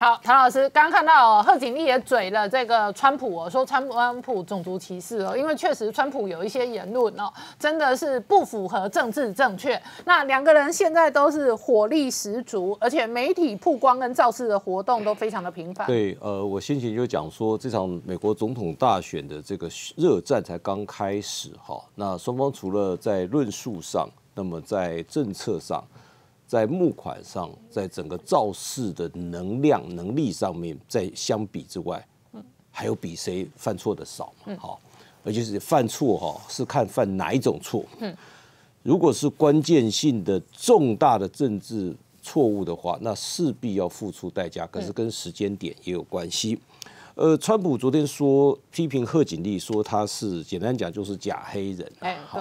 好，唐老师，刚刚看到贺锦丽也嘴了这个川普，说川普种族歧视哦，因为确实川普有一些言论哦，真的是不符合政治正确。那两个人现在都是火力十足，而且媒体曝光跟造势的活动都非常的频繁。对，呃，我先前就讲说，这场美国总统大选的这个热战才刚开始哈，那双方除了在论述上，那么在政策上。在募款上，在整个造势的能量能力上面，在相比之外，还有比谁犯错的少嘛？好，而且是犯错哈，是看犯哪一种错。嗯，如果是关键性的重大的政治错误的话，那势必要付出代价。可是跟时间点也有关系。呃，川普昨天说批评贺锦丽，说他是简单讲就是假黑人，哎，对，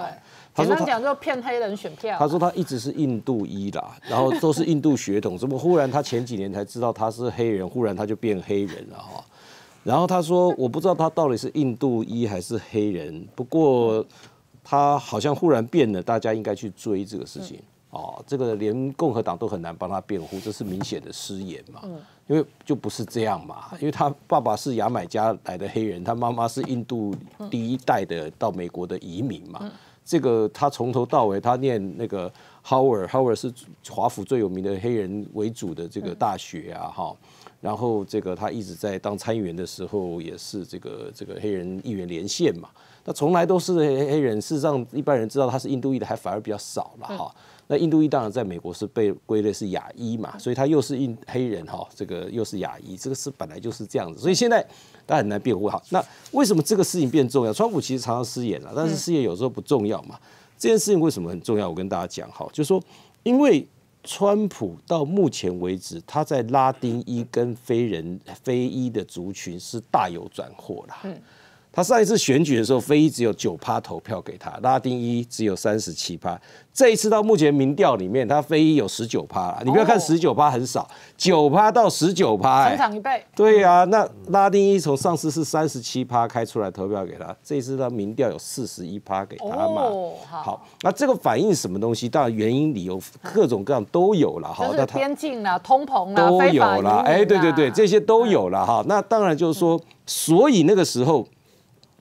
简单讲就骗黑人选票。他说他一直是印度裔啦，然后都是印度血统，怎么忽然他前几年才知道他是黑人，忽然他就变黑人了哈。然后他说我不知道他到底是印度裔还是黑人，不过他好像忽然变了，大家应该去追这个事情。哦，这个连共和党都很难帮他辩护，这是明显的失言嘛？因为就不是这样嘛，因为他爸爸是牙买加来的黑人，他妈妈是印度第一代的到美国的移民嘛。这个他从头到尾，他念那个。Howard Howard 是华府最有名的黑人为主的这个大学啊哈，然后这个他一直在当参议员的时候也是这个这个黑人议员连线嘛，那从来都是黑黑人，事实上一般人知道他是印度裔的还反而比较少了哈。那印度裔当然在美国是被归类是亚裔嘛，所以他又是印黑人哈，这个又是亚裔，这个是本来就是这样子，所以现在他很难辩护哈。那为什么这个事情变重要？川普其实常常失言了，但是失言有时候不重要嘛。这件事情为什么很重要？我跟大家讲，哈，就是说，因为川普到目前为止，他在拉丁裔跟非人非裔的族群是大有斩获啦。他上一次选举的时候，非裔只有九趴投票给他，拉丁裔只有三十七趴。这一次到目前民调里面，他非裔有十九趴，你不要看十九趴很少，九趴到十九趴，成长一倍。对啊，那拉丁裔从上次是三十七趴开出来投票给他，这一次到民调有四十一趴给他嘛。好，那这个反映什么东西？当然原因理由各种各样都有了哈。那边境啊、通膨啊、都有了。哎，对对对，这些都有了哈。那当然就是说，所以那个时候。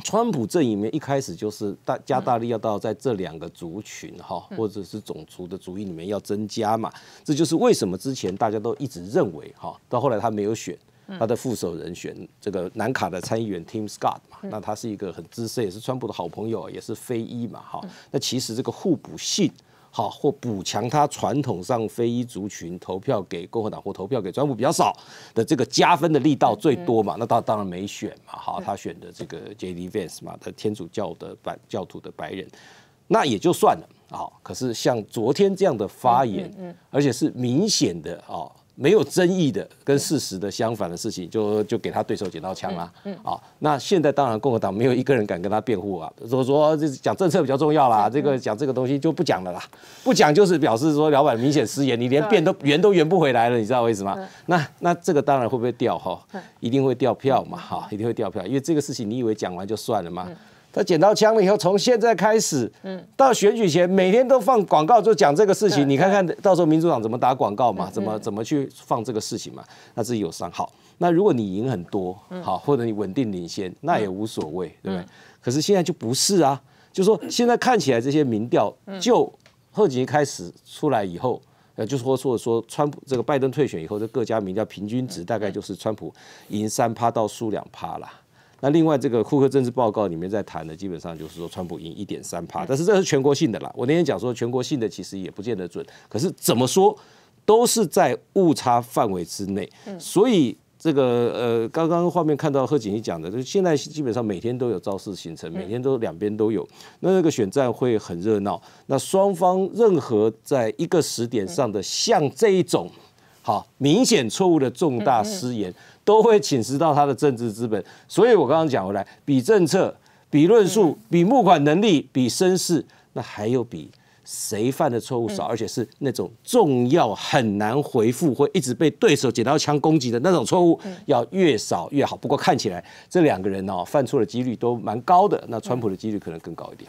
川普这里面一开始就是大加大力要到在这两个族群哈，或者是种族的主裔里面要增加嘛，这就是为什么之前大家都一直认为哈，到后来他没有选他的副手人选这个南卡的参议员 Tim Scott 嘛，那他是一个很资深也是川普的好朋友，也是非裔嘛哈，那其实这个互补性。好，或补强他传统上非裔族群投票给共和党或投票给川普比较少的这个加分的力道最多嘛？那他当然没选嘛。好，他选的这个 J.D. Vance 嘛，他天主教的白教徒的白人，那也就算了。好，可是像昨天这样的发言，而且是明显的啊。没有争议的、跟事实的相反的事情，就就给他对手剪刀枪啊！啊，那现在当然共和党没有一个人敢跟他辩护啊，说说讲政策比较重要啦，这个讲这个东西就不讲了啦，不讲就是表示说老板明显失言，你连辩都圆都圆不回来了，你知道为什么？那那这个当然会不会掉哈？一定会掉票嘛哈，一定会掉票，因为这个事情你以为讲完就算了吗？那剪刀枪了以后，从现在开始，嗯，到选举前每天都放广告，就讲这个事情。你看看到时候民主党怎么打广告嘛，怎么怎么去放这个事情嘛。那自己有伤好。那如果你赢很多，好，或者你稳定领先，那也无所谓，对不对？可是现在就不是啊，就说现在看起来这些民调，就贺锦开始出来以后，呃，就是说说说川普这个拜登退选以后，这各家民调平均值大概就是川普赢三趴到输两趴啦。那另外这个库克政治报告里面在谈的，基本上就是说川普赢一点三趴，但是这是全国性的啦。我那天讲说全国性的其实也不见得准，可是怎么说都是在误差范围之内。所以这个呃，刚刚画面看到贺锦丽讲的，就现在基本上每天都有造势行程，每天都两边都有，那那个选战会很热闹。那双方任何在一个时点上的像这一种好明显错误的重大失言。都会侵蚀到他的政治资本，所以我刚刚讲回来，比政策、比论述、比募款能力、比身世，那还有比谁犯的错误少，而且是那种重要、很难回复、会一直被对手捡到枪攻击的那种错误，要越少越好。不过看起来这两个人哦，犯错的几率都蛮高的，那川普的几率可能更高一点。